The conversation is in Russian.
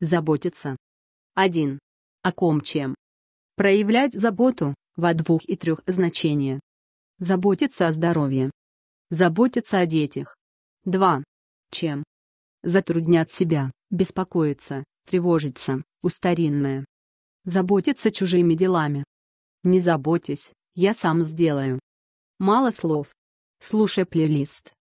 Заботиться. 1. О ком чем. Проявлять заботу во двух и трех значениях. Заботиться о здоровье. Заботиться о детях. 2. Чем. Затруднять себя, беспокоиться, тревожиться, устаринное. Заботиться чужими делами. Не заботьтесь, я сам сделаю. Мало слов. Слушай плейлист.